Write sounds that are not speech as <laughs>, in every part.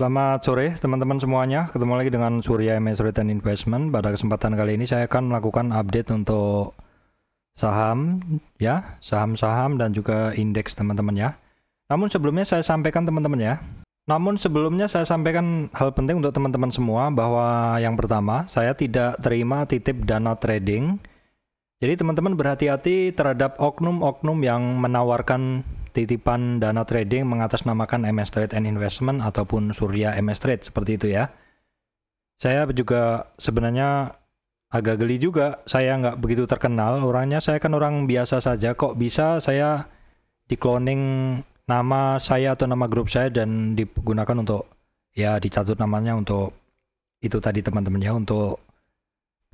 Selamat sore teman-teman semuanya, ketemu lagi dengan Surya MS Return Investment. Pada kesempatan kali ini saya akan melakukan update untuk saham ya, saham-saham dan juga indeks teman-teman ya. Namun sebelumnya saya sampaikan teman-teman ya. Namun sebelumnya saya sampaikan hal penting untuk teman-teman semua bahwa yang pertama, saya tidak terima titip dana trading. Jadi teman-teman berhati-hati terhadap oknum-oknum yang menawarkan titipan dana trading mengatasnamakan MS Trade and Investment ataupun Surya MS Trade seperti itu ya. Saya juga sebenarnya agak geli juga. Saya nggak begitu terkenal orangnya. Saya kan orang biasa saja. Kok bisa saya di nama saya atau nama grup saya dan digunakan untuk ya dicatut namanya untuk itu tadi teman-teman ya untuk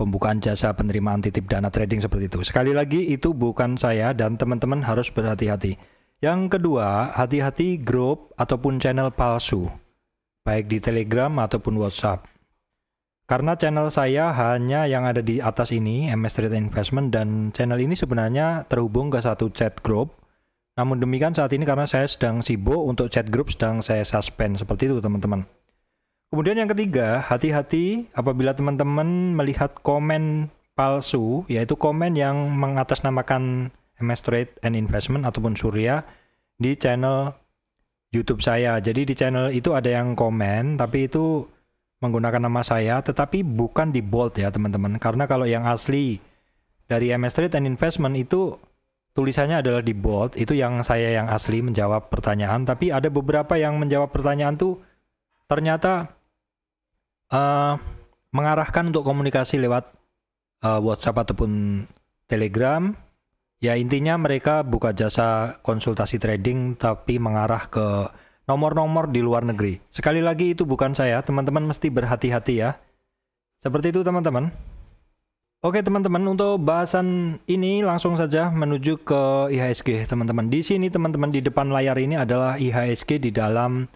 pembukaan jasa penerimaan titip dana trading seperti itu. Sekali lagi itu bukan saya dan teman-teman harus berhati-hati. Yang kedua, hati-hati grup ataupun channel palsu, baik di Telegram ataupun WhatsApp. Karena channel saya hanya yang ada di atas ini, MS Street Investment, dan channel ini sebenarnya terhubung ke satu chat group. Namun demikian saat ini karena saya sedang sibuk untuk chat group sedang saya suspend, seperti itu teman-teman. Kemudian yang ketiga, hati-hati apabila teman-teman melihat komen palsu, yaitu komen yang mengatasnamakan MS Trade and Investment ataupun Surya di channel YouTube saya. Jadi di channel itu ada yang komen tapi itu menggunakan nama saya tetapi bukan di bold ya teman-teman karena kalau yang asli dari MS Trade and Investment itu tulisannya adalah di bold itu yang saya yang asli menjawab pertanyaan tapi ada beberapa yang menjawab pertanyaan tuh ternyata uh, mengarahkan untuk komunikasi lewat uh, WhatsApp ataupun Telegram Ya intinya mereka buka jasa konsultasi trading tapi mengarah ke nomor-nomor di luar negeri. Sekali lagi itu bukan saya, teman-teman mesti berhati-hati ya. Seperti itu teman-teman. Oke teman-teman, untuk bahasan ini langsung saja menuju ke IHSG teman-teman. Di sini teman-teman di depan layar ini adalah IHSG di dalam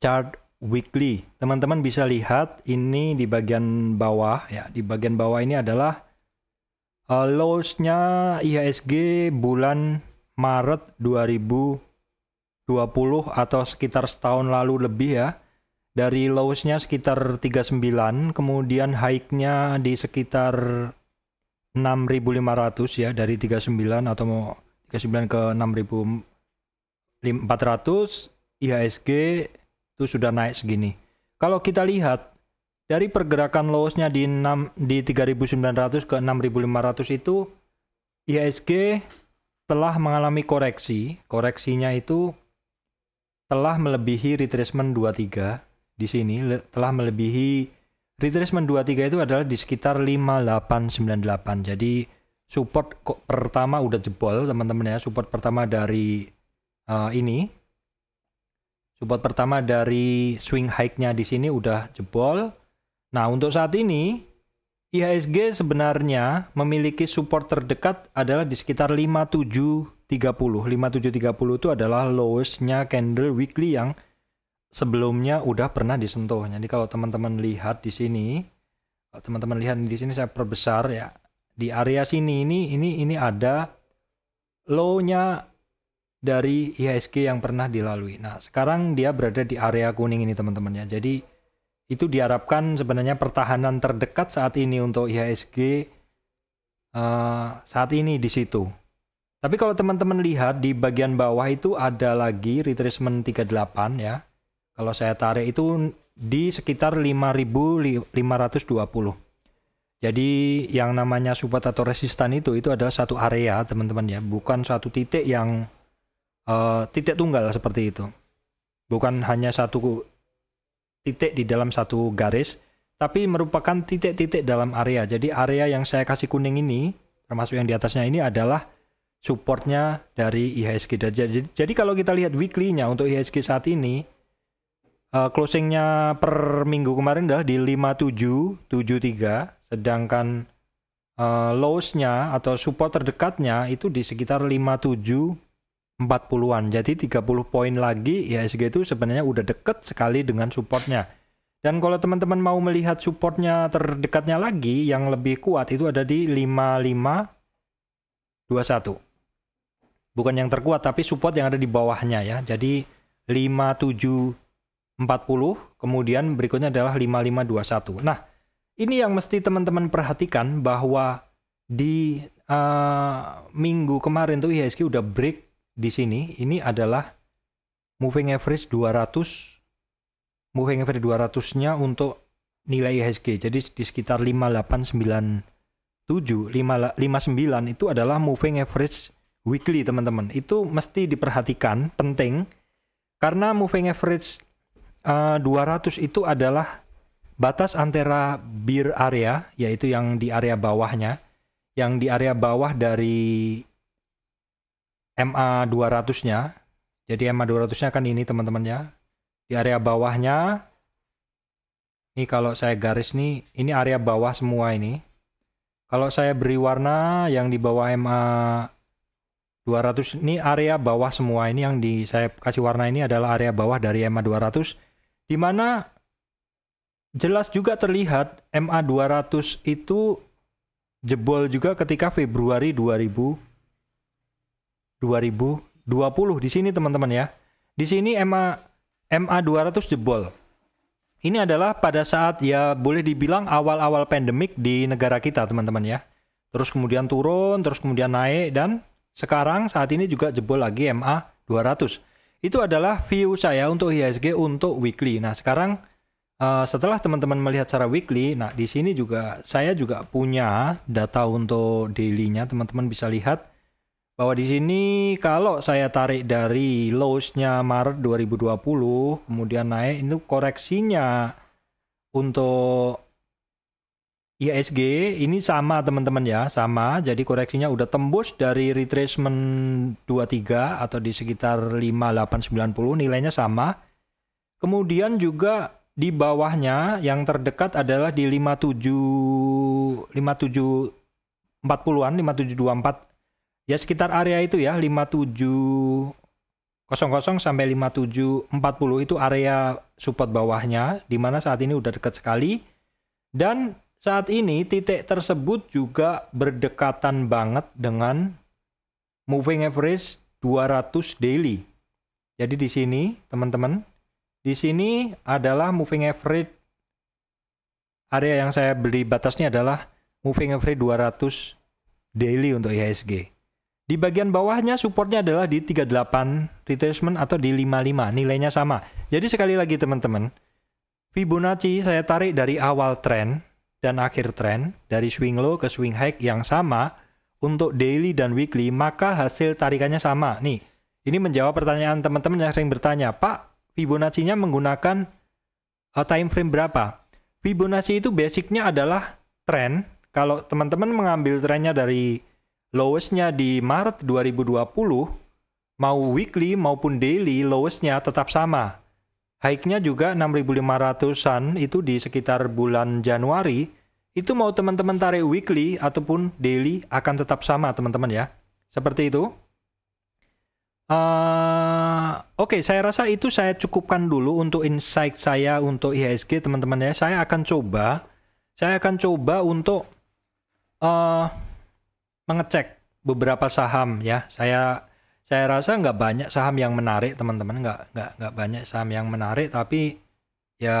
chart weekly. Teman-teman bisa lihat ini di bagian bawah ya, di bagian bawah ini adalah uh, lows IHSG bulan Maret 2020 atau sekitar setahun lalu lebih ya. Dari lows sekitar sekitar 39, kemudian high-nya di sekitar 6.500 ya dari 39 atau mau 39 ke 6.400 IHSG itu sudah naik segini. Kalau kita lihat dari pergerakan lowsnya di 6 di 3900 ke 6500 itu IHSG telah mengalami koreksi. Koreksinya itu telah melebihi retracement 23 di sini telah melebihi retracement 23 itu adalah di sekitar 5898. Jadi support pertama udah jebol teman-teman ya. Support pertama dari uh, ini support pertama dari swing high nya di sini udah jebol Nah, untuk saat ini IHSG sebenarnya memiliki support terdekat adalah di sekitar 5730. 5730 itu adalah lowest-nya candle weekly yang sebelumnya udah pernah disentuh. Jadi kalau teman-teman lihat di sini, kalau teman-teman lihat di sini saya perbesar ya. Di area sini ini ini ini ada low-nya dari IHSG yang pernah dilalui. Nah, sekarang dia berada di area kuning ini teman-teman ya. Jadi itu diharapkan sebenarnya pertahanan terdekat saat ini untuk IHSG uh, eh, saat ini di situ. Tapi kalau teman-teman lihat di bagian bawah itu ada lagi retracement 38 ya. Kalau saya tarik itu di sekitar 5520. Jadi yang namanya support atau resistan itu itu adalah satu area teman-teman ya, bukan satu titik yang uh, titik tunggal seperti itu. Bukan hanya satu titik di dalam satu garis, tapi merupakan titik-titik dalam area. Jadi area yang saya kasih kuning ini, termasuk yang di atasnya ini adalah supportnya dari IHSG. Jadi, jadi kalau kita lihat weekly-nya untuk IHSG saat ini, uh, eh, nya per minggu kemarin adalah di 5773, sedangkan uh, lows-nya atau support terdekatnya itu di sekitar 57 40-an. Jadi 30 poin lagi IHSG ya itu sebenarnya udah deket sekali dengan supportnya. Dan kalau teman-teman mau melihat supportnya terdekatnya lagi yang lebih kuat itu ada di 5521. Bukan yang terkuat tapi support yang ada di bawahnya ya. Jadi 5740 kemudian berikutnya adalah 5521. Nah, ini yang mesti teman-teman perhatikan bahwa di uh, minggu kemarin tuh IHSG udah break di sini ini adalah moving average 200 moving average 200-nya untuk nilai IHSG. Jadi di sekitar 5897 59 itu adalah moving average weekly, teman-teman. Itu mesti diperhatikan, penting karena moving average uh, eh, 200 itu adalah batas antara bear area yaitu yang di area bawahnya yang di area bawah dari MA 200-nya. Jadi MA 200-nya kan ini teman-temannya. Di area bawahnya ini kalau saya garis nih, ini area bawah semua ini. Kalau saya beri warna yang di bawah MA 200 ini area bawah semua ini yang di saya kasih warna ini adalah area bawah dari MA 200 Dimana jelas juga terlihat MA 200 itu jebol juga ketika Februari 2000 2020 di sini teman-teman ya. Di sini MA MA 200 jebol. Ini adalah pada saat ya boleh dibilang awal-awal pandemik di negara kita teman-teman ya. Terus kemudian turun, terus kemudian naik dan sekarang saat ini juga jebol lagi MA 200. Itu adalah view saya untuk IHSG untuk weekly. Nah, sekarang uh, setelah teman-teman melihat secara weekly, nah di sini juga saya juga punya data untuk daily-nya, teman-teman bisa lihat bahwa di sini kalau saya tarik dari lows-nya Maret 2020 kemudian naik itu koreksinya untuk ISG ini sama teman-teman ya, sama. Jadi koreksinya udah tembus dari retracement 23 atau di sekitar 5890 nilainya sama. Kemudian juga di bawahnya yang terdekat adalah di 57 57 40-an 5724 ya sekitar area itu ya 57 00 sampai 5740 itu area support bawahnya di mana saat ini udah dekat sekali dan saat ini titik tersebut juga berdekatan banget dengan moving average 200 daily. Jadi di sini teman-teman, di sini adalah moving average area yang saya beli batasnya adalah moving average 200 daily untuk IHSG. Di bagian bawahnya supportnya adalah di 38 retracement atau di 55, nilainya sama. Jadi sekali lagi teman-teman, Fibonacci saya tarik dari awal trend dan akhir trend, dari swing low ke swing high yang sama untuk daily dan weekly, maka hasil tarikannya sama. Nih, ini menjawab pertanyaan teman-teman yang sering bertanya, "Pak, Fibonacci-nya menggunakan eh, time frame berapa?" Fibonacci itu basicnya adalah trend. Kalau teman-teman mengambil trennya dari lowestnya di Maret 2020, mau weekly maupun daily lowestnya tetap sama. High-nya juga 6.500-an itu di sekitar bulan Januari, itu mau teman-teman tarik weekly ataupun daily akan tetap sama teman-teman ya. Seperti itu. Uh, Oke, okay, saya rasa itu saya cukupkan dulu untuk insight saya untuk IHSG teman-teman ya. Saya akan coba, saya akan coba untuk uh, mengecek beberapa saham ya. Saya saya rasa nggak banyak saham yang menarik teman-teman, nggak nggak nggak banyak saham yang menarik, tapi ya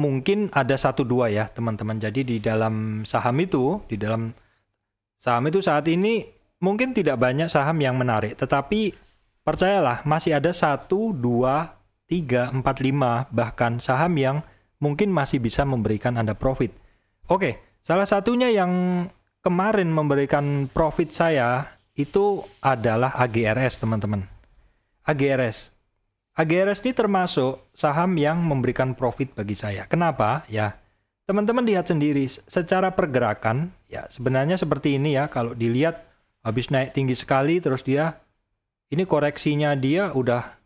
mungkin ada satu dua ya teman-teman. Jadi di dalam saham itu, di dalam saham itu saat ini mungkin tidak banyak saham yang menarik, tetapi percayalah masih ada satu dua tiga empat lima bahkan saham yang mungkin masih bisa memberikan Anda profit. Oke, salah satunya yang kemarin memberikan profit saya itu adalah AGRS teman-teman. AGRS. AGRS ini termasuk saham yang memberikan profit bagi saya. Kenapa? Ya, teman-teman lihat sendiri secara pergerakan ya sebenarnya seperti ini ya kalau dilihat habis naik tinggi sekali terus dia ini koreksinya dia udah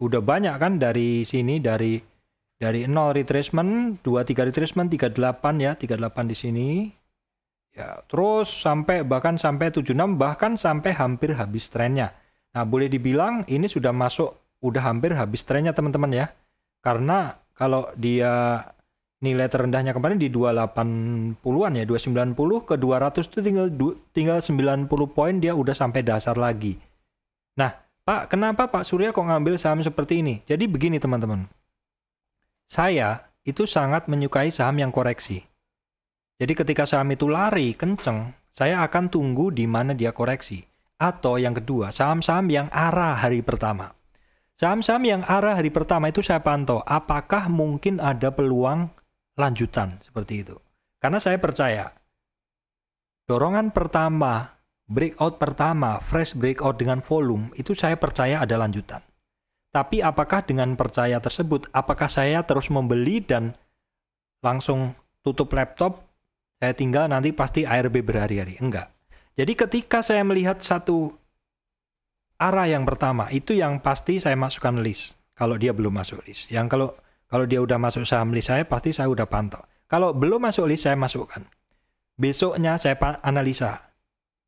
udah banyak kan dari sini dari dari 0 retracement, 23 retracement, 38 ya, 38 di sini, Ya, terus sampai bahkan sampai 76 bahkan sampai hampir habis trennya. Nah, boleh dibilang ini sudah masuk udah hampir habis trennya teman-teman ya. Karena kalau dia nilai terendahnya kemarin di 280-an ya, 290 ke 200 itu tinggal tinggal 90 poin dia udah sampai dasar lagi. Nah, Pak, kenapa Pak Surya kok ngambil saham seperti ini? Jadi begini teman-teman. Saya itu sangat menyukai saham yang koreksi. Jadi ketika saham itu lari kenceng, saya akan tunggu di mana dia koreksi. Atau yang kedua, saham-saham yang arah hari pertama. Saham-saham yang arah hari pertama itu saya pantau apakah mungkin ada peluang lanjutan seperti itu. Karena saya percaya dorongan pertama, breakout pertama, fresh breakout dengan volume itu saya percaya ada lanjutan. Tapi apakah dengan percaya tersebut apakah saya terus membeli dan langsung tutup laptop saya tinggal nanti pasti ARB berhari-hari. Enggak. Jadi ketika saya melihat satu arah yang pertama, itu yang pasti saya masukkan list. Kalau dia belum masuk list. Yang kalau kalau dia udah masuk saham list saya, pasti saya udah pantau. Kalau belum masuk list, saya masukkan. Besoknya saya analisa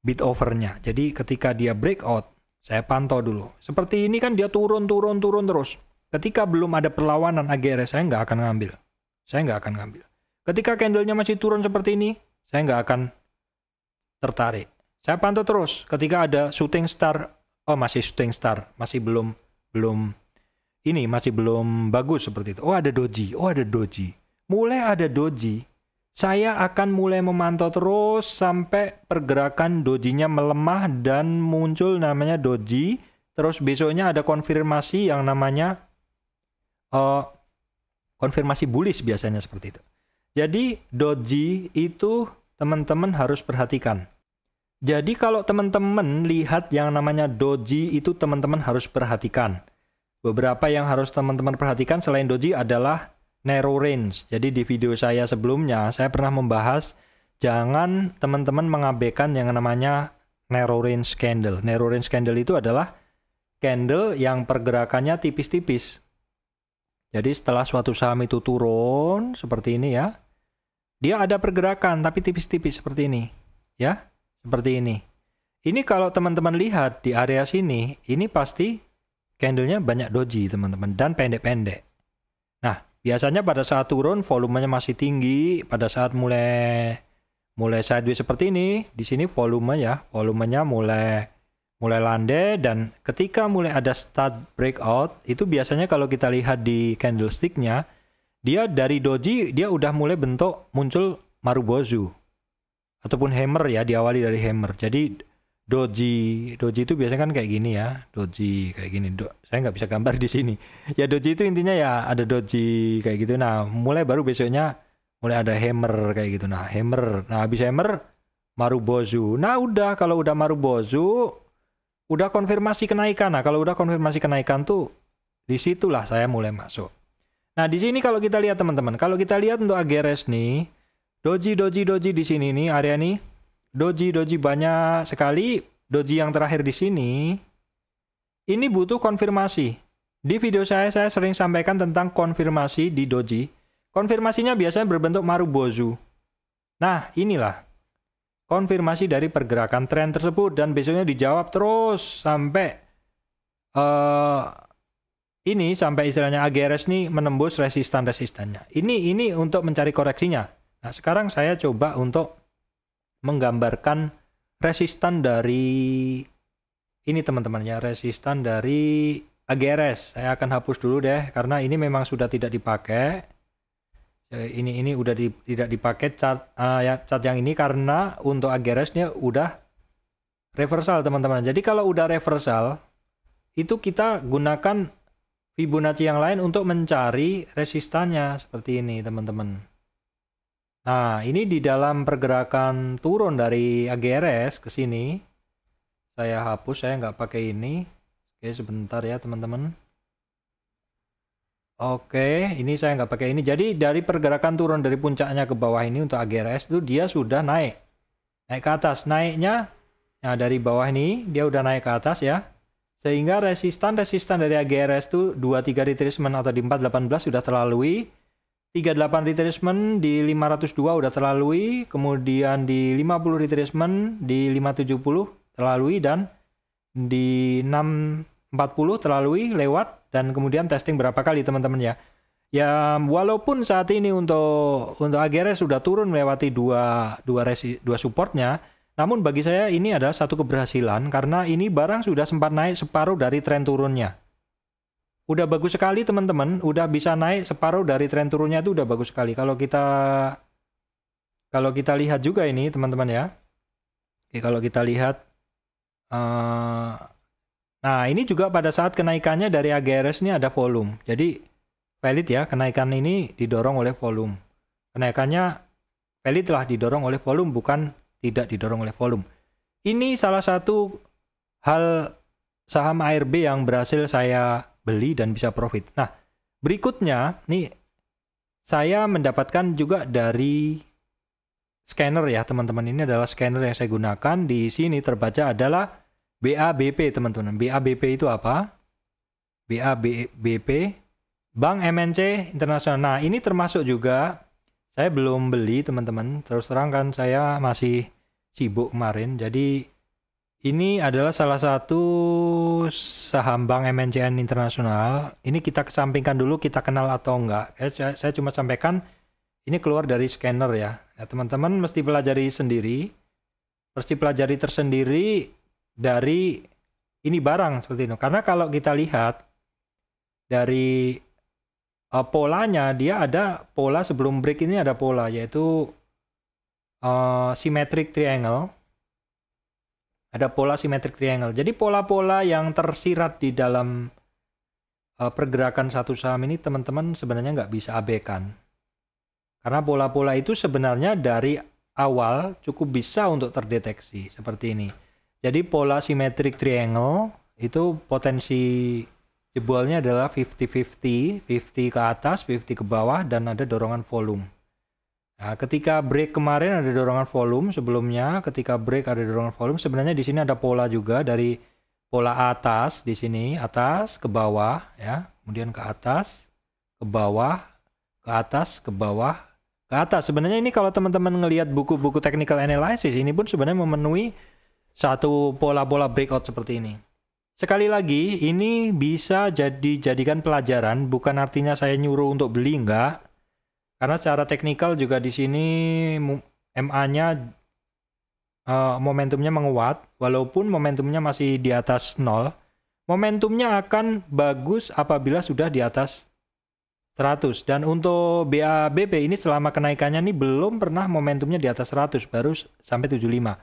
bid overnya. Jadi ketika dia breakout, saya pantau dulu. Seperti ini kan dia turun, turun, turun terus. Ketika belum ada perlawanan AGR, saya nggak akan ngambil. Saya nggak akan ngambil. Ketika candlenya masih turun seperti ini, saya nggak akan tertarik. Saya pantau terus ketika ada shooting star, oh masih shooting star, masih belum belum ini masih belum bagus seperti itu. Oh ada doji, oh ada doji. Mulai ada doji, saya akan mulai memantau terus sampai pergerakan dojinya melemah dan muncul namanya doji. Terus besoknya ada konfirmasi yang namanya uh, konfirmasi bullish biasanya seperti itu. Jadi doji itu teman-teman harus perhatikan. Jadi kalau teman-teman lihat yang namanya doji itu teman-teman harus perhatikan. Beberapa yang harus teman-teman perhatikan selain doji adalah narrow range. Jadi di video saya sebelumnya saya pernah membahas jangan teman-teman mengabaikan yang namanya narrow range candle. Narrow range candle itu adalah candle yang pergerakannya tipis-tipis. Jadi setelah suatu saham itu turun seperti ini ya, dia ada pergerakan tapi tipis-tipis seperti ini ya seperti ini ini kalau teman-teman lihat di area sini ini pasti candlenya banyak doji teman-teman dan pendek-pendek nah biasanya pada saat turun volumenya masih tinggi pada saat mulai mulai sideways seperti ini di sini volume ya volumenya mulai mulai landai dan ketika mulai ada start breakout itu biasanya kalau kita lihat di candlesticknya dia dari doji dia udah mulai bentuk muncul marubozu ataupun hammer ya diawali dari hammer jadi doji doji itu biasanya kan kayak gini ya doji kayak gini Do, saya nggak bisa gambar di sini <laughs> ya doji itu intinya ya ada doji kayak gitu nah mulai baru besoknya mulai ada hammer kayak gitu nah hammer nah habis hammer marubozu nah udah kalau udah marubozu udah konfirmasi kenaikan nah kalau udah konfirmasi kenaikan tuh disitulah saya mulai masuk Nah, di sini kalau kita lihat teman-teman, kalau kita lihat untuk Ageres nih, doji doji doji di sini nih area nih, doji doji banyak sekali. Doji yang terakhir di sini ini butuh konfirmasi. Di video saya saya sering sampaikan tentang konfirmasi di doji. Konfirmasinya biasanya berbentuk marubozu. Nah, inilah konfirmasi dari pergerakan tren tersebut dan besoknya dijawab terus sampai uh, ini sampai istilahnya AGRS nih menembus resistan-resistannya. Ini ini untuk mencari koreksinya. Nah, sekarang saya coba untuk menggambarkan resistan dari ini teman teman ya resistan dari AGRS. Saya akan hapus dulu deh karena ini memang sudah tidak dipakai. Ya, ini ini udah di, tidak dipakai cat uh, ya cat yang ini karena untuk AGRS nya udah reversal teman-teman. Jadi kalau udah reversal itu kita gunakan Fibonacci yang lain untuk mencari resistannya seperti ini teman-teman. Nah ini di dalam pergerakan turun dari AGRS ke sini. Saya hapus, saya nggak pakai ini. Oke sebentar ya teman-teman. Oke, ini saya nggak pakai ini. Jadi dari pergerakan turun dari puncaknya ke bawah ini untuk AGRS itu dia sudah naik. Naik ke atas. Naiknya nah dari bawah ini dia udah naik ke atas ya. Sehingga resistan-resistan dari AGRS itu 23 retracement atau di 418 sudah terlalui. 38 retracement di 502 sudah terlalui, kemudian di 50 retracement di 570 terlalui dan di 640 terlalui lewat dan kemudian testing berapa kali teman-teman ya. Ya walaupun saat ini untuk untuk AGRS sudah turun melewati dua dua resi, dua supportnya, namun bagi saya ini adalah satu keberhasilan karena ini barang sudah sempat naik separuh dari tren turunnya. Udah bagus sekali teman-teman, udah bisa naik separuh dari tren turunnya itu udah bagus sekali. Kalau kita kalau kita lihat juga ini teman-teman ya. Oke, kalau kita lihat uh, nah ini juga pada saat kenaikannya dari AGRS ini ada volume. Jadi valid ya kenaikan ini didorong oleh volume. Kenaikannya valid lah didorong oleh volume bukan tidak didorong oleh volume. Ini salah satu hal saham ARB yang berhasil saya beli dan bisa profit. Nah, berikutnya nih saya mendapatkan juga dari scanner ya teman-teman. Ini adalah scanner yang saya gunakan. Di sini terbaca adalah BABP teman-teman. BABP itu apa? BABP Bank MNC Internasional. Nah, ini termasuk juga saya belum beli teman-teman terus terang kan saya masih sibuk kemarin jadi ini adalah salah satu saham bank MNCN internasional ini kita kesampingkan dulu kita kenal atau enggak Eh, saya cuma sampaikan ini keluar dari scanner ya nah, teman-teman nah, mesti pelajari sendiri mesti pelajari tersendiri dari ini barang seperti itu karena kalau kita lihat dari uh, polanya dia ada pola sebelum break ini ada pola yaitu uh, symmetric triangle. Ada pola symmetric triangle. Jadi pola-pola yang tersirat di dalam uh, pergerakan satu saham ini teman-teman sebenarnya nggak bisa abaikan. Karena pola-pola itu sebenarnya dari awal cukup bisa untuk terdeteksi seperti ini. Jadi pola symmetric triangle itu potensi Jebolnya adalah 50-50, 50 ke atas, 50 ke bawah, dan ada dorongan volume. Nah, ketika break kemarin ada dorongan volume sebelumnya, ketika break ada dorongan volume, sebenarnya di sini ada pola juga dari pola atas di sini, atas ke bawah ya, kemudian ke atas, ke bawah, ke atas, ke bawah, ke atas. Sebenarnya ini kalau teman-teman ngelihat buku-buku technical analysis ini pun sebenarnya memenuhi satu pola-pola breakout seperti ini. Sekali lagi, ini bisa jadi jadikan pelajaran, bukan artinya saya nyuruh untuk beli enggak. Karena secara teknikal juga di sini MA-nya uh, eh, momentumnya menguat, walaupun momentumnya masih di atas nol. Momentumnya akan bagus apabila sudah di atas 100 dan untuk BABP ini selama kenaikannya ini belum pernah momentumnya di atas 100 baru sampai 75.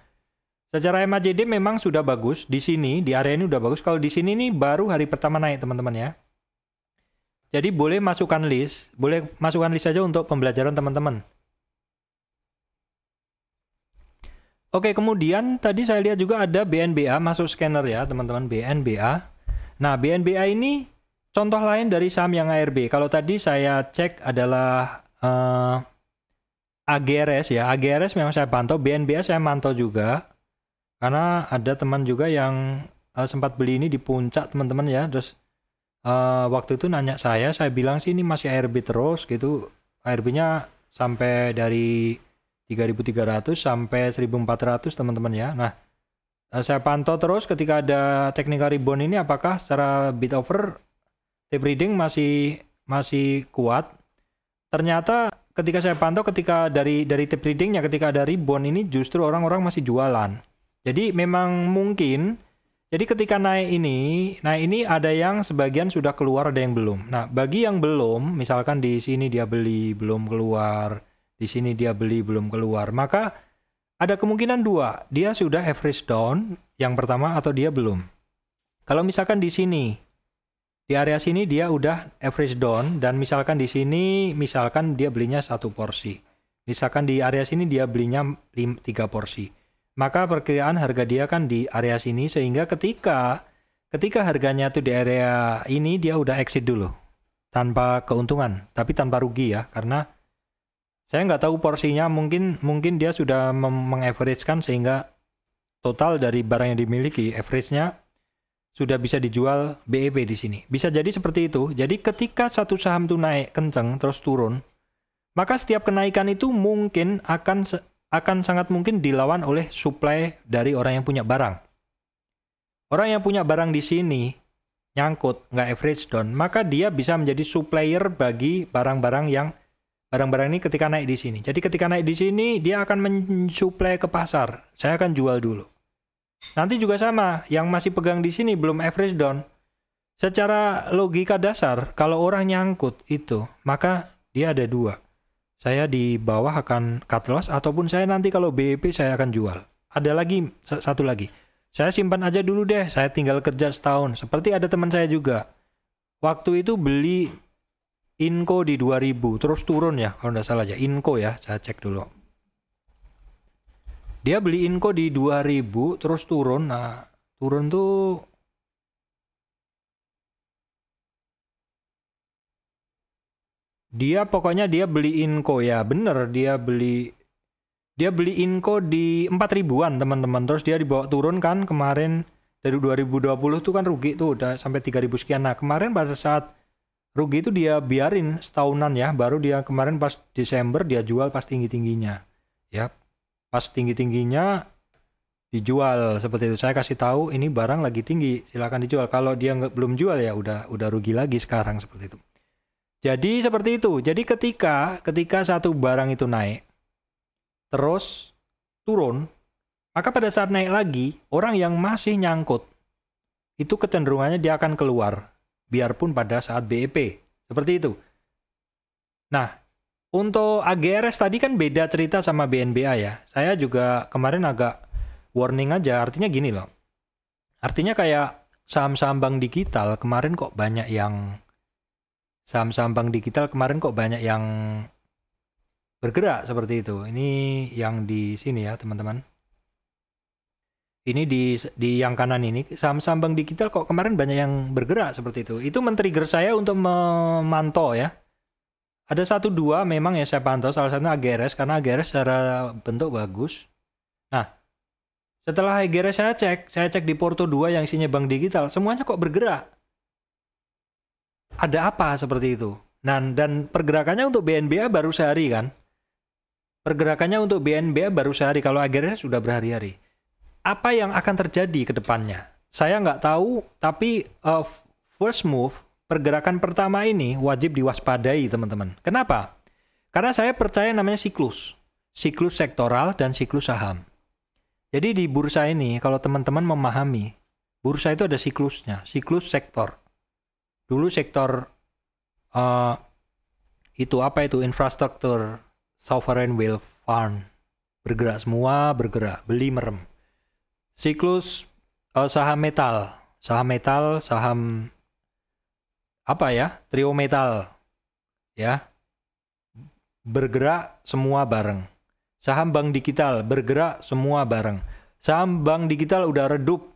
Secara MAJD memang sudah bagus di sini, di area ini sudah bagus. Kalau di sini nih baru hari pertama naik teman-teman ya. Jadi boleh masukkan list, boleh masukkan list saja untuk pembelajaran teman-teman. Oke, kemudian tadi saya lihat juga ada BNBA masuk scanner ya, teman-teman BNBA. Nah, BNBA ini contoh lain dari saham yang ARB. Kalau tadi saya cek adalah uh, eh, AGRS ya. AGRS memang saya pantau, BNBA saya mantau juga karena ada teman juga yang uh, sempat beli ini di puncak teman-teman ya terus uh, waktu itu nanya saya saya bilang sih ini masih ARB terus gitu ARB-nya sampai dari 3300 sampai 1400 teman-teman ya nah uh, saya pantau terus ketika ada technical rebound ini apakah secara bit over tape reading masih masih kuat ternyata ketika saya pantau ketika dari dari tape readingnya ketika ada rebound ini justru orang-orang masih jualan jadi memang mungkin jadi ketika naik ini, naik ini ada yang sebagian sudah keluar, ada yang belum. Nah, bagi yang belum, misalkan di sini dia beli belum keluar, di sini dia beli belum keluar, maka ada kemungkinan dua, dia sudah average down yang pertama atau dia belum. Kalau misalkan di sini, di area sini dia udah average down dan misalkan di sini misalkan dia belinya satu porsi. Misalkan di area sini dia belinya tiga porsi maka perkiraan harga dia kan di area sini sehingga ketika ketika harganya tuh di area ini dia udah exit dulu tanpa keuntungan tapi tanpa rugi ya karena saya nggak tahu porsinya mungkin mungkin dia sudah mengaveragekan sehingga total dari barang yang dimiliki average-nya sudah bisa dijual BEP di sini bisa jadi seperti itu jadi ketika satu saham tuh naik kenceng terus turun maka setiap kenaikan itu mungkin akan akan sangat mungkin dilawan oleh supply dari orang yang punya barang. Orang yang punya barang di sini nyangkut, nggak average down, maka dia bisa menjadi supplier bagi barang-barang yang barang-barang ini ketika naik di sini. Jadi ketika naik di sini, dia akan mensuplai ke pasar. Saya akan jual dulu. Nanti juga sama, yang masih pegang di sini belum average down. Secara logika dasar, kalau orang nyangkut itu, maka dia ada dua saya di bawah akan cut loss ataupun saya nanti kalau BEP saya akan jual. Ada lagi satu lagi. Saya simpan aja dulu deh, saya tinggal kerja setahun. Seperti ada teman saya juga. Waktu itu beli Inco di 2000, terus turun ya kalau nggak salah aja. Inco ya, saya cek dulu. Dia beli Inco di 2000, terus turun. Nah, turun tuh Dia pokoknya dia beli inko ya, bener dia beli dia beli inko di empat ribuan teman-teman. Terus dia dibawa turun kan kemarin dari 2020 tuh kan rugi tuh udah sampai 3000 sekian. Nah, kemarin pada saat rugi itu dia biarin setahunan ya, baru dia kemarin pas Desember dia jual pas tinggi-tingginya. Ya. Pas tinggi-tingginya dijual seperti itu. Saya kasih tahu ini barang lagi tinggi, silahkan dijual. Kalau dia nggak belum jual ya udah udah rugi lagi sekarang seperti itu. Jadi seperti itu. Jadi ketika ketika satu barang itu naik terus turun, maka pada saat naik lagi, orang yang masih nyangkut itu kecenderungannya dia akan keluar biarpun pada saat BEP. Seperti itu. Nah, untuk AGRS tadi kan beda cerita sama BNBA ya. Saya juga kemarin agak warning aja, artinya gini loh. Artinya kayak saham-saham bank digital kemarin kok banyak yang saham-saham bank digital kemarin kok banyak yang bergerak seperti itu. Ini yang di sini ya, teman-teman. Ini di di yang kanan ini saham-saham bank digital kok kemarin banyak yang bergerak seperti itu. Itu men-trigger saya untuk memantau ya. Ada satu dua memang ya saya pantau salah satunya AGRS karena AGRS secara bentuk bagus. Nah, setelah AGRS saya cek, saya cek di Porto 2 yang isinya bank digital, semuanya kok bergerak ada apa seperti itu. Nah, dan pergerakannya untuk BNBA baru sehari kan? Pergerakannya untuk BNBA baru sehari, kalau akhirnya sudah berhari-hari. Apa yang akan terjadi ke depannya? Saya nggak tahu, tapi uh, first move, pergerakan pertama ini wajib diwaspadai teman-teman. Kenapa? Karena saya percaya namanya siklus. Siklus sektoral dan siklus saham. Jadi di bursa ini, kalau teman-teman memahami, bursa itu ada siklusnya, siklus sektor dulu sektor uh, itu apa itu infrastruktur sovereign wealth fund bergerak semua bergerak beli merem siklus uh, saham metal saham metal saham apa ya trio metal ya bergerak semua bareng saham bank digital bergerak semua bareng saham bank digital udah redup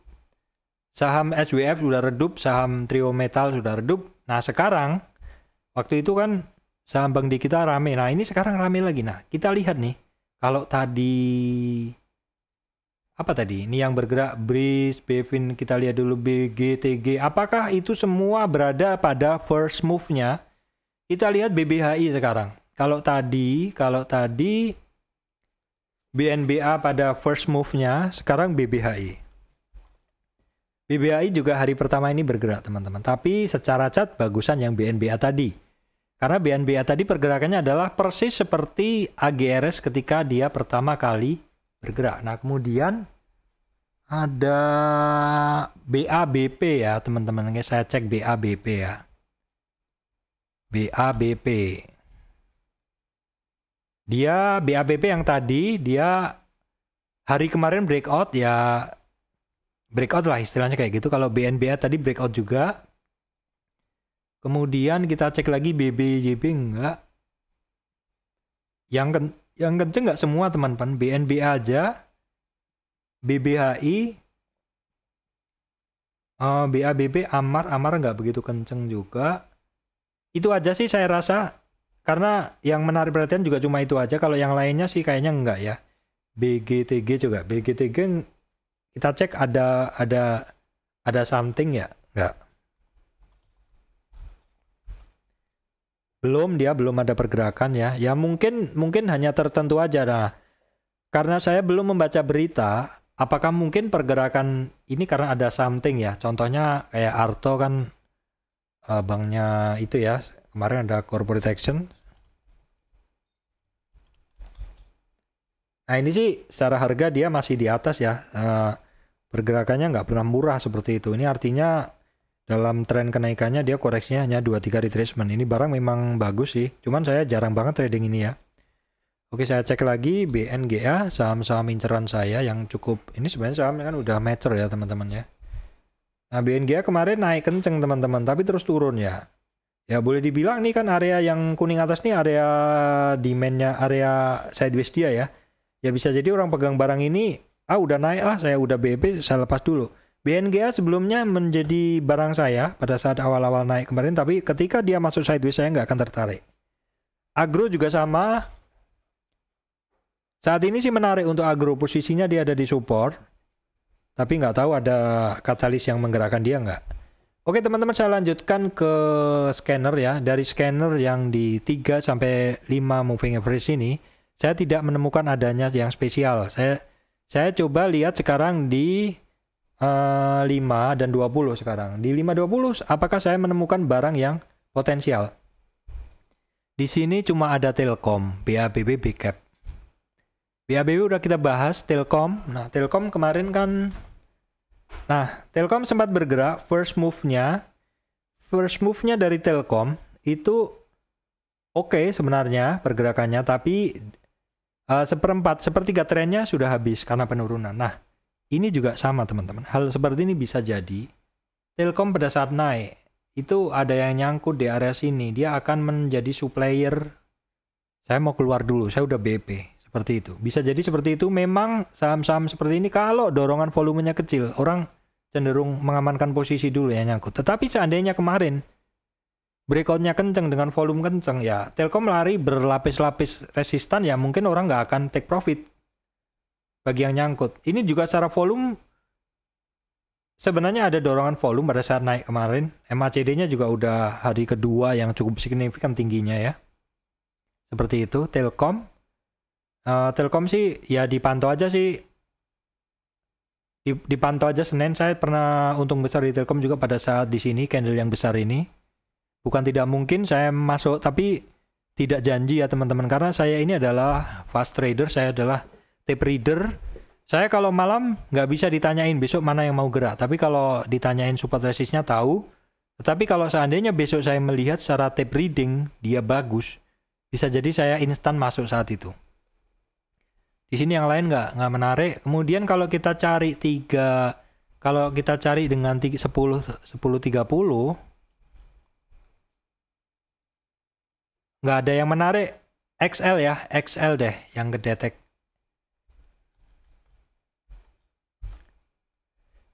saham SWF sudah redup, saham Trio Metal sudah redup. Nah sekarang, waktu itu kan saham Bank di kita rame. Nah ini sekarang rame lagi. Nah kita lihat nih, kalau tadi apa tadi? Ini yang bergerak BRIS, Bevin. kita lihat dulu BGTG. Apakah itu semua berada pada first move-nya? Kita lihat BBHI sekarang. Kalau tadi, kalau tadi BNBA pada first move-nya, sekarang BBHI. BBAI juga hari pertama ini bergerak teman-teman. Tapi secara cat bagusan yang BNBA tadi. Karena BNBA tadi pergerakannya adalah persis seperti AGRS ketika dia pertama kali bergerak. Nah kemudian ada BABP ya teman-teman. Saya cek BABP ya. BABP. Dia BABP yang tadi dia hari kemarin breakout ya breakout lah istilahnya kayak gitu. Kalau BNBA tadi breakout juga. Kemudian kita cek lagi BBJB enggak. Yang ken yang kenceng enggak semua teman-teman. BNBA aja. BBHI. Uh, eh, BABB Amar Amar enggak begitu kenceng juga. Itu aja sih saya rasa karena yang menarik perhatian juga cuma itu aja kalau yang lainnya sih kayaknya enggak ya BGTG juga BGTG kita cek ada ada ada something ya? Enggak. Belum dia belum ada pergerakan ya. Ya mungkin mungkin hanya tertentu aja nah. Karena saya belum membaca berita, apakah mungkin pergerakan ini karena ada something ya? Contohnya kayak Arto kan abangnya eh, banknya itu ya, kemarin ada corporate action Nah ini sih secara harga dia masih di atas ya. Eh, pergerakannya nggak pernah murah seperti itu. Ini artinya dalam tren kenaikannya dia koreksinya hanya 2-3 retracement. Ini barang memang bagus sih. Cuman saya jarang banget trading ini ya. Oke saya cek lagi BNGA saham-saham inceran saya yang cukup. Ini sebenarnya saham kan udah mature ya teman-teman ya. Nah BNGA kemarin naik kenceng teman-teman tapi terus turun ya. Ya boleh dibilang nih kan area yang kuning atas nih area demandnya area sideways dia ya Ya bisa jadi orang pegang barang ini, ah udah naik lah, saya udah BEP, saya lepas dulu. BNGA sebelumnya menjadi barang saya pada saat awal-awal naik kemarin, tapi ketika dia masuk sideways saya nggak akan tertarik. Agro juga sama. Saat ini sih menarik untuk agro, posisinya dia ada di support, tapi nggak tahu ada katalis yang menggerakkan dia nggak. Oke teman-teman saya lanjutkan ke scanner ya. Dari scanner yang di 3 sampai 5 moving average ini, saya tidak menemukan adanya yang spesial. Saya saya coba lihat sekarang di uh, eh, 5 dan 20 sekarang. Di 5 20 apakah saya menemukan barang yang potensial? Di sini cuma ada Telkom, BABB, BCAP. BABB udah kita bahas, Telkom. Nah, Telkom kemarin kan Nah, Telkom sempat bergerak first move-nya. First move-nya dari Telkom itu oke okay sebenarnya pergerakannya, tapi uh, seperempat, sepertiga trennya sudah habis karena penurunan. Nah, ini juga sama teman-teman. Hal seperti ini bisa jadi Telkom pada saat naik itu ada yang nyangkut di area sini, dia akan menjadi supplier. Saya mau keluar dulu, saya udah BP seperti itu. Bisa jadi seperti itu. Memang saham-saham seperti ini kalau dorongan volumenya kecil, orang cenderung mengamankan posisi dulu yang nyangkut. Tetapi seandainya kemarin breakoutnya kenceng dengan volume kenceng ya Telkom lari berlapis-lapis resistan ya mungkin orang nggak akan take profit bagi yang nyangkut ini juga secara volume sebenarnya ada dorongan volume pada saat naik kemarin MACD-nya juga udah hari kedua yang cukup signifikan tingginya ya seperti itu Telkom uh, Telkom sih ya dipantau aja sih dipantau aja Senin saya pernah untung besar di Telkom juga pada saat di sini candle yang besar ini bukan tidak mungkin saya masuk tapi tidak janji ya teman-teman karena saya ini adalah fast trader saya adalah tape reader saya kalau malam nggak bisa ditanyain besok mana yang mau gerak tapi kalau ditanyain support resistnya tahu tetapi kalau seandainya besok saya melihat secara tape reading dia bagus bisa jadi saya instan masuk saat itu di sini yang lain nggak nggak menarik kemudian kalau kita cari tiga kalau kita cari dengan 10 10 30 nggak ada yang menarik XL ya XL deh yang kedetek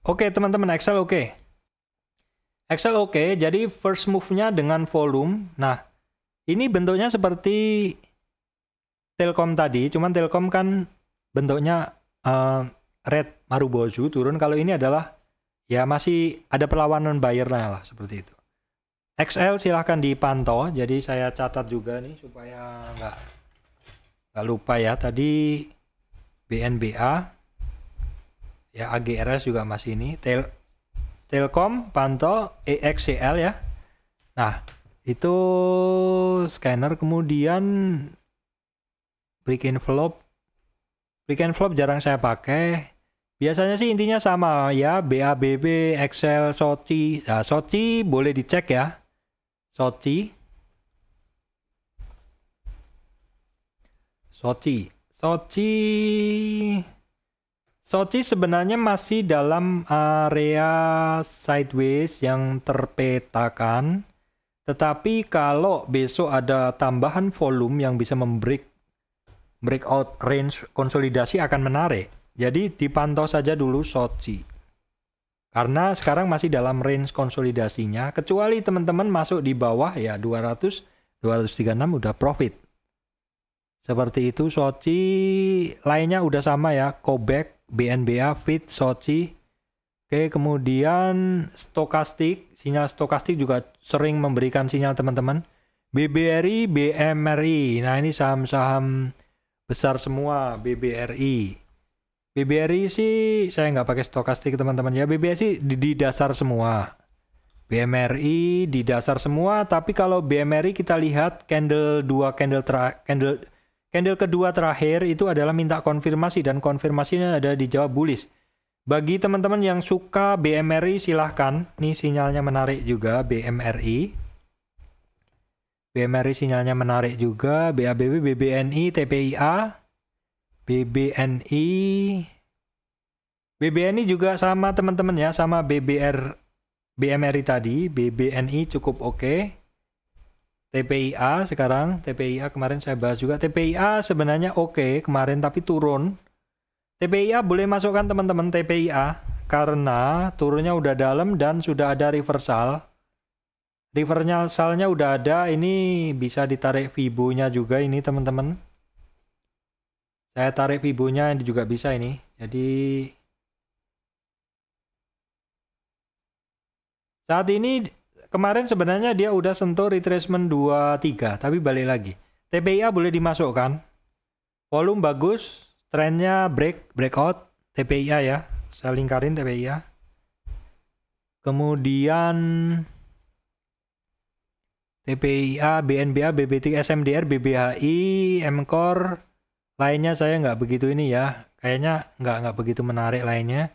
oke teman-teman XL oke okay. XL oke okay. jadi first move-nya dengan volume nah ini bentuknya seperti Telkom tadi cuman Telkom kan bentuknya uh, red Marubozu turun kalau ini adalah ya masih ada perlawanan bayarnya lah seperti itu XL silahkan dipantau. Jadi saya catat juga nih supaya nggak nggak lupa ya. Tadi BNBA, ya AGRS juga masih ini. Tel Telkom pantau EXCL ya. Nah itu scanner kemudian brick envelope brick envelope jarang saya pakai Biasanya sih intinya sama ya BABB, Excel, Soci. Nah, Soci boleh dicek ya. Sochi Sochi Sochi Sochi sebenarnya masih dalam area sideways yang terpetakan tetapi kalau besok ada tambahan volume yang bisa membreak breakout range konsolidasi akan menarik jadi dipantau saja dulu Sochi karena sekarang masih dalam range konsolidasinya, kecuali teman-teman masuk di bawah ya 200, 236 udah profit. Seperti itu Sochi, lainnya udah sama ya, Kobek, BNBA, Fit, Sochi. Oke, kemudian stokastik, sinyal stokastik juga sering memberikan sinyal teman-teman. BBRI, BMRI. Nah, ini saham-saham besar semua BBRI. BBRI sih saya nggak pakai stokastik teman-teman ya. BBRI sih di, di dasar semua. BMRI di dasar semua, tapi kalau BMRI kita lihat candle dua candle tra, candle candle kedua terakhir itu adalah minta konfirmasi dan konfirmasinya ada di jawab bullish. Bagi teman-teman yang suka BMRI silahkan. Nih sinyalnya menarik juga BMRI. BMRI sinyalnya menarik juga, BABB, BBNI, TPIA, BBNI BBNI juga sama teman-teman ya, sama BBR BMRI tadi, BBNI cukup oke. Okay. TPIA sekarang, TPIA kemarin saya bahas juga. TPIA sebenarnya oke okay, kemarin tapi turun. TPIA boleh masukkan teman-teman TPIA karena turunnya udah dalam dan sudah ada reversal. Reversalnya udah ada, ini bisa ditarik fibonya juga ini teman-teman saya tarik fibonya juga bisa ini jadi saat ini kemarin sebenarnya dia udah sentuh retracement 23 tapi balik lagi TPIA boleh dimasukkan volume bagus trennya break breakout TPIA ya saya lingkarin TPIA kemudian TPIA, BNBA, BBT, SMDR, BBHI, MCOR, lainnya saya nggak begitu ini ya kayaknya nggak nggak begitu menarik lainnya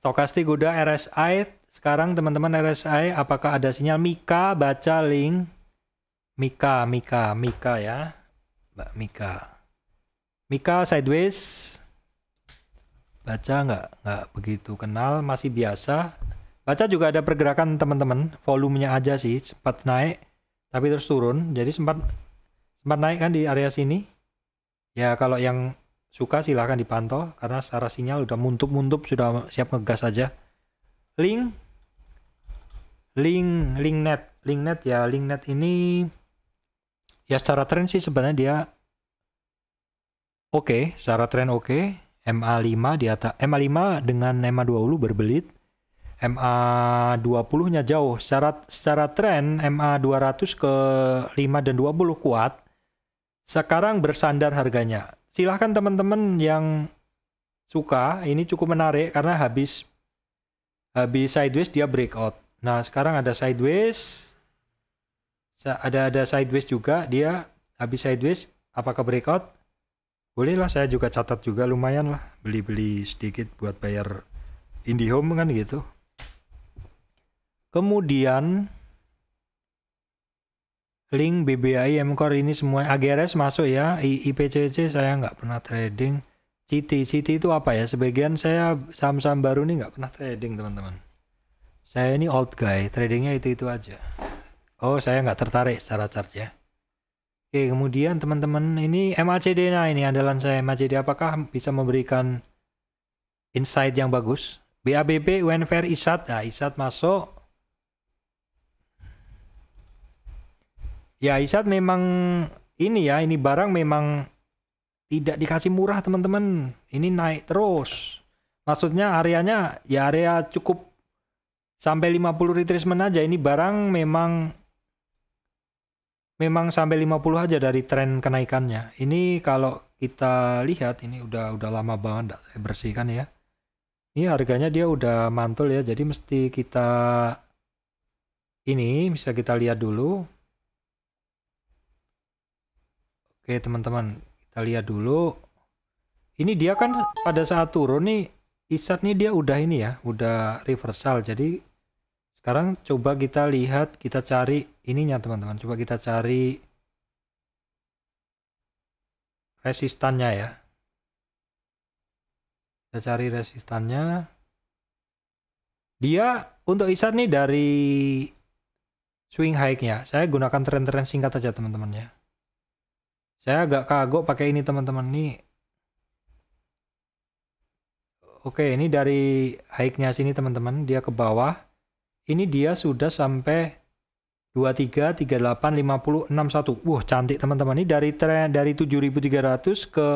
stokastik udah RSI sekarang teman-teman RSI apakah ada sinyal Mika baca link Mika Mika Mika ya Mbak Mika Mika sideways baca nggak nggak begitu kenal masih biasa baca juga ada pergerakan teman-teman volumenya aja sih sempat naik tapi terus turun jadi sempat sempat naik kan di area sini ya kalau yang suka silahkan dipantau karena secara sinyal udah muntup-muntup sudah siap ngegas aja link link link net link net ya link net ini ya secara tren sih sebenarnya dia oke okay, secara tren oke okay. MA5 di atas MA5 dengan MA20 berbelit MA20 nya jauh secara secara tren MA200 ke 5 dan 20 kuat sekarang bersandar harganya. Silahkan teman-teman yang suka, ini cukup menarik karena habis habis sideways dia breakout. Nah, sekarang ada sideways ada ada sideways juga dia habis sideways apakah breakout? Bolehlah saya juga catat juga lumayan lah beli-beli sedikit buat bayar IndiHome kan gitu. Kemudian link BBI MCOR ini semua AGRS masuk ya IPCC saya nggak pernah trading Citi Citi itu apa ya sebagian saya saham-saham baru nih nggak pernah trading teman-teman saya ini old guy tradingnya itu itu aja oh saya nggak tertarik secara chart ya oke kemudian teman-teman ini MACD nah ini andalan saya MACD apakah bisa memberikan insight yang bagus BABP UNFR ISAT nah ISAT masuk ya Isat memang ini ya ini barang memang tidak dikasih murah teman-teman ini naik terus maksudnya areanya ya area cukup sampai 50 retracement aja ini barang memang memang sampai 50 aja dari tren kenaikannya ini kalau kita lihat ini udah udah lama banget saya bersihkan ya ini harganya dia udah mantul ya jadi mesti kita ini bisa kita lihat dulu Oke teman-teman, kita lihat dulu. Ini dia kan pada saat turun nih, Isat nih dia udah ini ya, udah reversal. Jadi sekarang coba kita lihat, kita cari ininya teman-teman. Coba kita cari resistannya ya. Kita cari resistannya. Dia untuk Isat nih dari swing high-nya. Saya gunakan tren-tren singkat aja teman-teman ya saya agak kagok pakai ini teman-teman nih oke ini dari high-nya sini teman-teman dia ke bawah ini dia sudah sampai 23 38 50 61 wah cantik teman-teman ini dari tren dari 7300 ke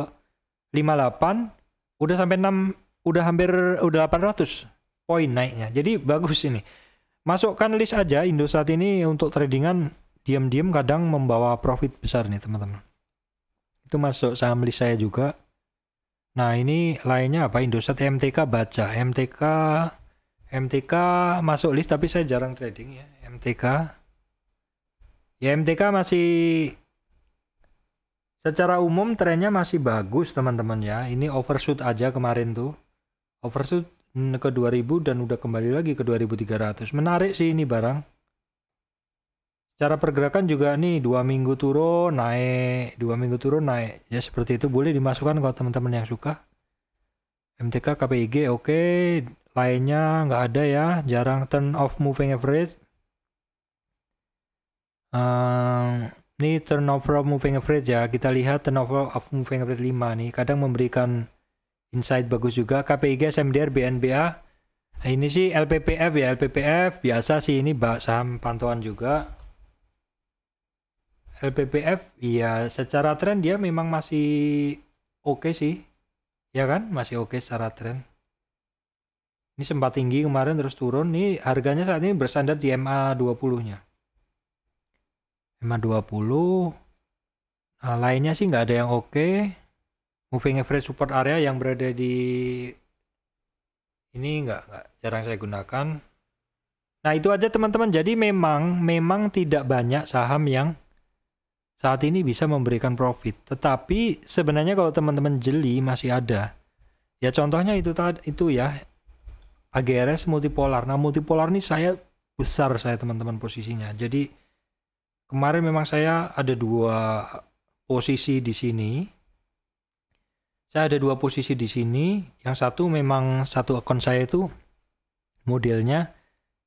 58 udah sampai 6 udah hampir udah 800 poin naiknya jadi bagus ini masukkan list aja Indosat ini untuk tradingan diam-diam kadang membawa profit besar nih teman-teman itu masuk saham list saya juga nah ini lainnya apa Indosat MTK baca MTK MTK masuk list tapi saya jarang trading ya MTK ya MTK masih secara umum trennya masih bagus teman-teman ya ini overshoot aja kemarin tuh overshoot ke 2000 dan udah kembali lagi ke 2300 menarik sih ini barang Cara pergerakan juga nih dua minggu turun naik, dua minggu turun naik. Ya seperti itu boleh dimasukkan kalau teman-teman yang suka. MTK KPIG oke, okay. lainnya nggak ada ya, jarang turn off moving average. Um, ini turn off from moving average ya, kita lihat turn off of moving average 5 nih, kadang memberikan insight bagus juga. KPIG, SMDR, BNBA, Nah, ini sih LPPF ya, LPPF biasa sih ini saham pantauan juga. LPPF iya secara tren dia memang masih oke okay sih ya kan masih oke okay secara tren ini sempat tinggi kemarin terus turun nih harganya saat ini bersandar di MA 20 nya MA 20 nah, lainnya sih nggak ada yang oke okay. moving average support area yang berada di ini nggak nggak jarang saya gunakan nah itu aja teman-teman jadi memang memang tidak banyak saham yang saat ini bisa memberikan profit. Tetapi sebenarnya kalau teman-teman jeli masih ada. Ya contohnya itu itu ya AGRS multipolar. Nah, multipolar ini saya besar saya teman-teman posisinya. Jadi kemarin memang saya ada dua posisi di sini. Saya ada dua posisi di sini. Yang satu memang satu akun saya itu modelnya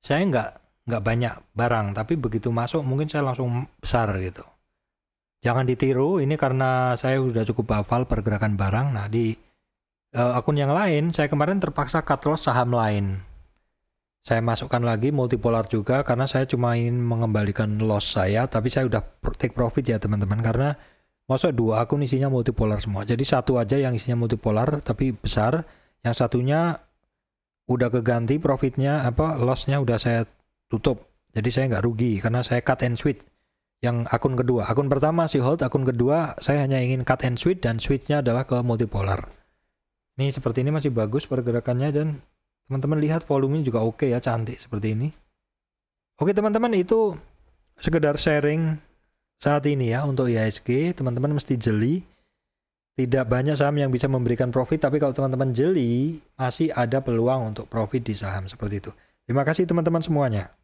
saya nggak nggak banyak barang, tapi begitu masuk mungkin saya langsung besar gitu jangan ditiru ini karena saya sudah cukup hafal pergerakan barang nah di uh, akun yang lain saya kemarin terpaksa cut loss saham lain saya masukkan lagi multipolar juga karena saya cuma ingin mengembalikan loss saya tapi saya udah take profit ya teman-teman karena masuk dua akun isinya multipolar semua jadi satu aja yang isinya multipolar tapi besar yang satunya udah keganti profitnya apa lossnya udah saya tutup jadi saya nggak rugi karena saya cut and switch yang akun kedua. Akun pertama si hold, akun kedua saya hanya ingin cut and switch dan switchnya adalah ke multipolar. Ini seperti ini masih bagus pergerakannya dan teman-teman lihat volumenya juga oke okay ya, cantik seperti ini. Oke teman-teman itu sekedar sharing saat ini ya untuk IHSG. Teman-teman mesti jeli. Tidak banyak saham yang bisa memberikan profit, tapi kalau teman-teman jeli masih ada peluang untuk profit di saham seperti itu. Terima kasih teman-teman semuanya.